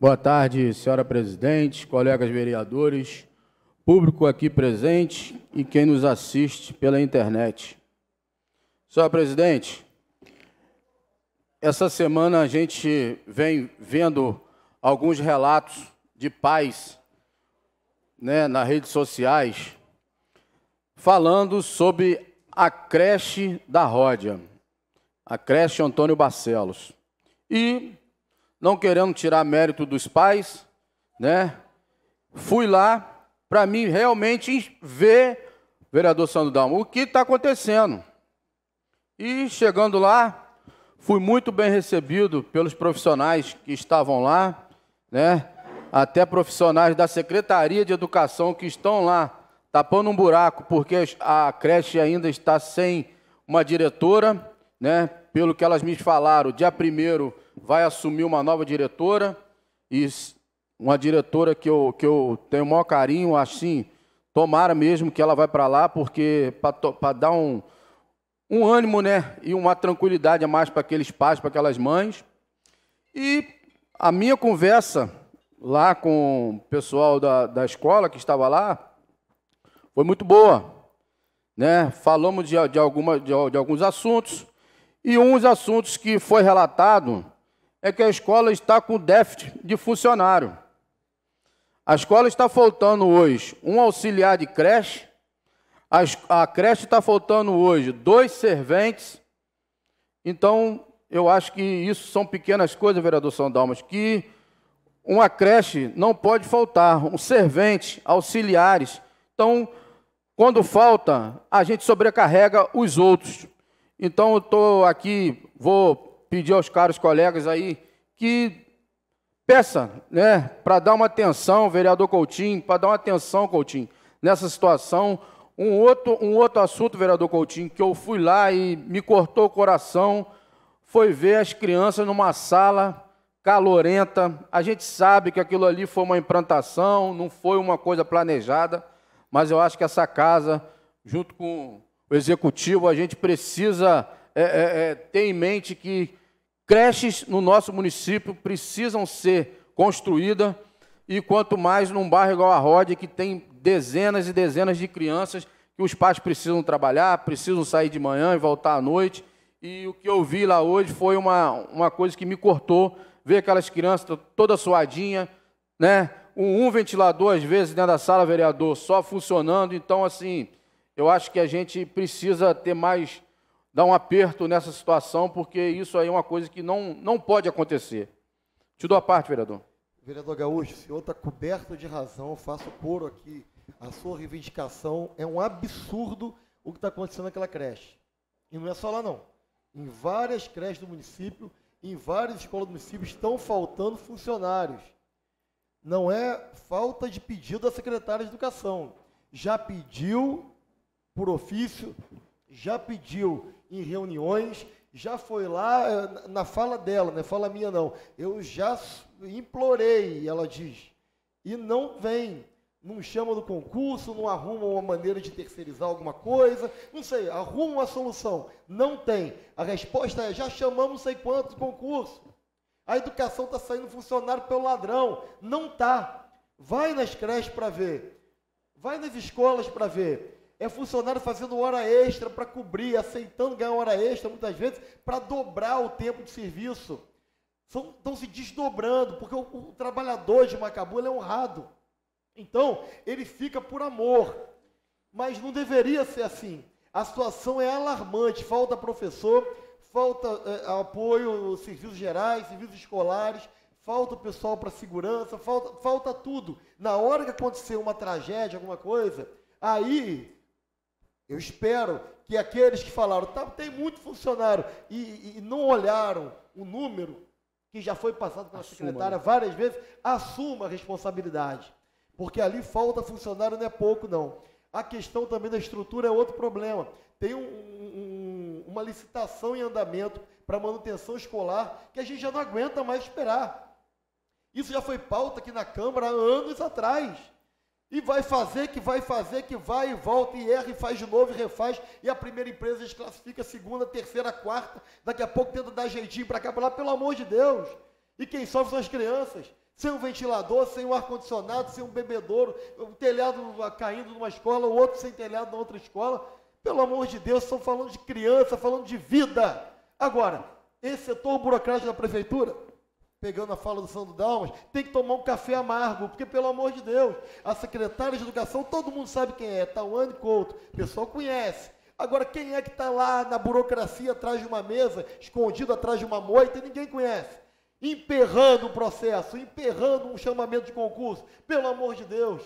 Boa tarde, senhora presidente, colegas vereadores, público aqui presente e quem nos assiste pela internet. Senhora presidente, essa semana a gente vem vendo alguns relatos de pais né, nas redes sociais falando sobre a creche da Ródia, a creche Antônio Barcelos. E não querendo tirar mérito dos pais, né? Fui lá para mim realmente ver, vereador Sandro o que está acontecendo. E chegando lá, fui muito bem recebido pelos profissionais que estavam lá, né? Até profissionais da Secretaria de Educação que estão lá tapando um buraco porque a creche ainda está sem uma diretora, né? Pelo que elas me falaram, dia primeiro vai assumir uma nova diretora, e uma diretora que eu, que eu tenho o maior carinho, assim, tomara mesmo que ela vai para lá, porque para dar um, um ânimo né, e uma tranquilidade a mais para aqueles pais, para aquelas mães. E a minha conversa lá com o pessoal da, da escola que estava lá foi muito boa. Né? Falamos de, de, alguma, de, de alguns assuntos, e uns assuntos que foi relatado é que a escola está com déficit de funcionário. A escola está faltando hoje um auxiliar de creche, a, a creche está faltando hoje dois serventes. Então, eu acho que isso são pequenas coisas, vereador São que uma creche não pode faltar, um servente, auxiliares. Então, quando falta, a gente sobrecarrega os outros. Então, eu estou aqui, vou pedir aos caros colegas aí que peça, né, para dar uma atenção, vereador Coutinho, para dar uma atenção, Coutinho, nessa situação. Um outro, um outro assunto, vereador Coutinho, que eu fui lá e me cortou o coração, foi ver as crianças numa sala calorenta. A gente sabe que aquilo ali foi uma implantação, não foi uma coisa planejada, mas eu acho que essa casa, junto com o executivo, a gente precisa é, é, é, tem em mente que creches no nosso município precisam ser construídas, e quanto mais num bairro igual a Rode, que tem dezenas e dezenas de crianças que os pais precisam trabalhar, precisam sair de manhã e voltar à noite. E o que eu vi lá hoje foi uma, uma coisa que me cortou, ver aquelas crianças todas suadinhas, né? Um, um ventilador, às vezes, dentro da sala, vereador, só funcionando. Então, assim, eu acho que a gente precisa ter mais dá um aperto nessa situação, porque isso aí é uma coisa que não, não pode acontecer. Te dou a parte, vereador. Vereador Gaúcho, o senhor está coberto de razão, faço coro aqui. A sua reivindicação é um absurdo o que está acontecendo naquela creche. E não é só lá, não. Em várias creches do município, em várias escolas do município, estão faltando funcionários. Não é falta de pedido da secretária de Educação. Já pediu, por ofício, já pediu em reuniões, já foi lá eh, na fala dela, não é fala minha não. Eu já implorei, ela diz, e não vem. Não chama do concurso, não arruma uma maneira de terceirizar alguma coisa, não sei, arruma uma solução. Não tem. A resposta é: já chamamos não sei quanto concurso. A educação está saindo funcionário pelo ladrão. Não tá. Vai nas creches para ver. Vai nas escolas para ver. É funcionário fazendo hora extra para cobrir, aceitando ganhar hora extra muitas vezes, para dobrar o tempo de serviço. estão se desdobrando, porque o, o trabalhador de Macabu é honrado. Então, ele fica por amor. Mas não deveria ser assim. A situação é alarmante. Falta professor, falta é, apoio, serviços gerais, serviços escolares, falta o pessoal para segurança, falta, falta tudo. Na hora que acontecer uma tragédia, alguma coisa, aí eu espero que aqueles que falaram, tá, tem muito funcionário, e, e não olharam o número que já foi passado pela assuma, secretária várias vezes, assuma a responsabilidade. Porque ali falta funcionário, não é pouco, não. A questão também da estrutura é outro problema. Tem um, um, uma licitação em andamento para manutenção escolar que a gente já não aguenta mais esperar. Isso já foi pauta aqui na Câmara há anos atrás. E vai fazer, que vai fazer, que vai e volta, e erra, e faz de novo, e refaz. E a primeira empresa desclassifica, a segunda, a terceira, a quarta. Daqui a pouco tenta dar jeitinho para cá, para lá, pelo amor de Deus. E quem sofre são as crianças. Sem um ventilador, sem um ar-condicionado, sem um bebedouro, um telhado caindo numa escola, o outro sem telhado na outra escola. Pelo amor de Deus, estão falando de criança, falando de vida. Agora, esse setor burocrático da prefeitura pegando a fala do Sandro Dalmas, tem que tomar um café amargo, porque, pelo amor de Deus, a secretária de Educação, todo mundo sabe quem é, Tawane tá Couto, o pessoal conhece. Agora, quem é que está lá na burocracia, atrás de uma mesa, escondido atrás de uma moita, e ninguém conhece? Emperrando o processo, emperrando um chamamento de concurso, pelo amor de Deus.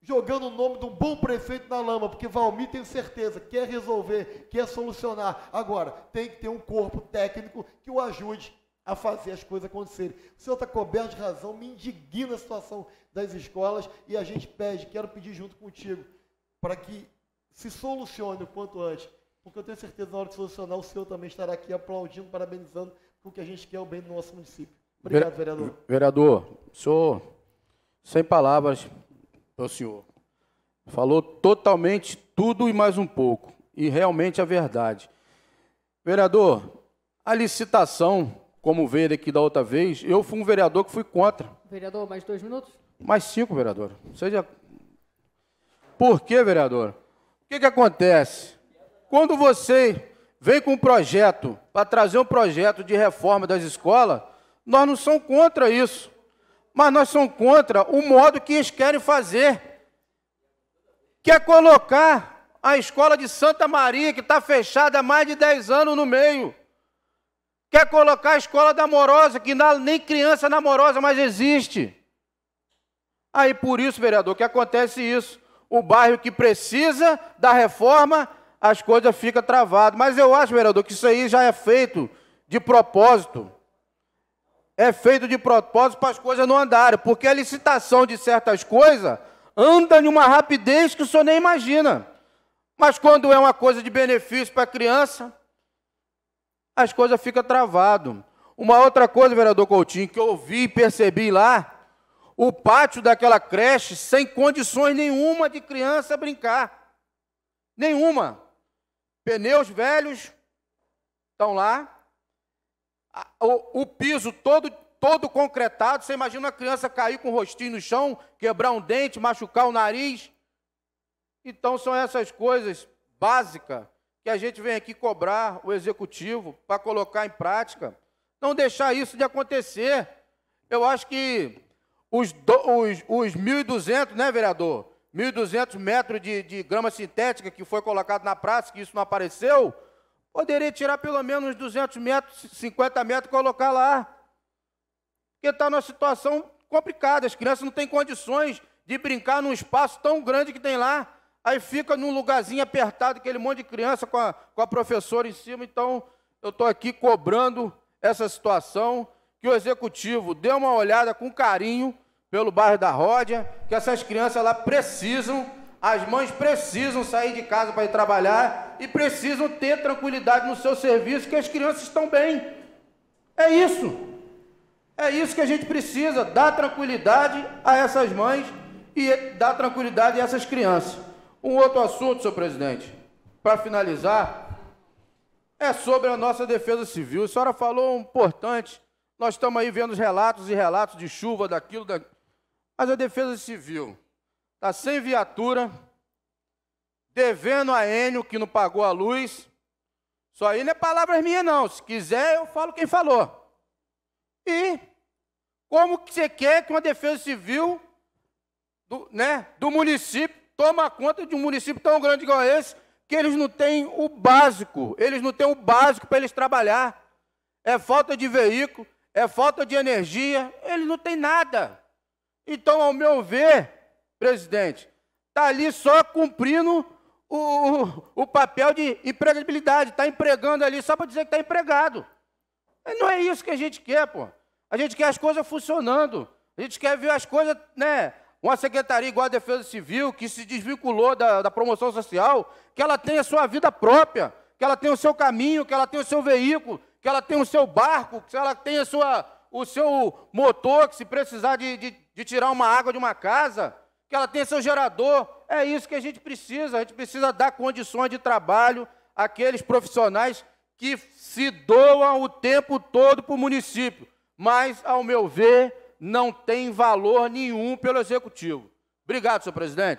Jogando o nome de um bom prefeito na lama, porque Valmir tem certeza, quer resolver, quer solucionar. Agora, tem que ter um corpo técnico que o ajude a fazer as coisas acontecerem. O senhor está coberto de razão, me indigna a situação das escolas e a gente pede, quero pedir junto contigo, para que se solucione o quanto antes, porque eu tenho certeza na hora de solucionar, o senhor também estará aqui aplaudindo, parabenizando, porque a gente quer o bem do nosso município. Obrigado, vereador. Vereador, senhor, sem palavras para o senhor, falou totalmente tudo e mais um pouco, e realmente a é verdade. Vereador, a licitação como veio aqui da outra vez, eu fui um vereador que fui contra. Vereador, mais dois minutos? Mais cinco, vereador. Seja. Por quê, vereador? O que, que acontece? Quando você vem com um projeto, para trazer um projeto de reforma das escolas, nós não somos contra isso. Mas nós somos contra o modo que eles querem fazer. Que é colocar a escola de Santa Maria, que está fechada há mais de 10 anos no meio. Quer colocar a escola da amorosa, que não, nem criança namorosa mais existe. Aí por isso, vereador, que acontece isso. O bairro que precisa da reforma, as coisas ficam travadas. Mas eu acho, vereador, que isso aí já é feito de propósito. É feito de propósito para as coisas não andarem, porque a licitação de certas coisas anda em uma rapidez que o senhor nem imagina. Mas quando é uma coisa de benefício para a criança, as coisas ficam travado. Uma outra coisa, vereador Coutinho, que eu vi e percebi lá, o pátio daquela creche sem condições nenhuma de criança brincar. Nenhuma. Pneus velhos estão lá. O, o piso todo todo concretado. Você imagina uma criança cair com o rostinho no chão, quebrar um dente, machucar o nariz. Então são essas coisas básicas que a gente vem aqui cobrar o executivo para colocar em prática, não deixar isso de acontecer. Eu acho que os, do, os, os 1.200, né, vereador? 1.200 metros de, de grama sintética que foi colocado na praça, que isso não apareceu, poderia tirar pelo menos 200 metros, 50 metros colocar lá. Porque está numa situação complicada, as crianças não têm condições de brincar num espaço tão grande que tem lá aí fica num lugarzinho apertado, aquele monte de criança com a, com a professora em cima. Então, eu estou aqui cobrando essa situação, que o executivo dê uma olhada com carinho pelo bairro da Ródia, que essas crianças lá precisam, as mães precisam sair de casa para ir trabalhar e precisam ter tranquilidade no seu serviço, que as crianças estão bem. É isso. É isso que a gente precisa, dar tranquilidade a essas mães e dar tranquilidade a essas crianças. Um outro assunto, senhor presidente, para finalizar, é sobre a nossa defesa civil. A senhora falou um importante. Nós estamos aí vendo os relatos e relatos de chuva, daquilo, da... mas a defesa civil está sem viatura, devendo a Enio, que não pagou a luz. Isso aí não é palavras minhas, não. Se quiser, eu falo quem falou. E como que você quer que uma defesa civil do, né, do município toma conta de um município tão grande igual esse, que eles não têm o básico, eles não têm o básico para eles trabalhar. É falta de veículo, é falta de energia, eles não têm nada. Então, ao meu ver, presidente, está ali só cumprindo o, o, papel de empregabilidade, está empregando ali só para dizer que está empregado. Não é isso que a gente quer, pô. A gente quer as coisas funcionando, a gente quer ver as coisas, né, uma secretaria igual a Defesa Civil, que se desvinculou da, da promoção social, que ela tenha sua vida própria, que ela tenha o seu caminho, que ela tenha o seu veículo, que ela tenha o seu barco, que ela tenha sua, o seu motor, que se precisar de, de, de tirar uma água de uma casa, que ela tenha seu gerador. É isso que a gente precisa. A gente precisa dar condições de trabalho àqueles profissionais que se doam o tempo todo para o município. Mas, ao meu ver, não tem valor nenhum pelo executivo. Obrigado, senhor presidente.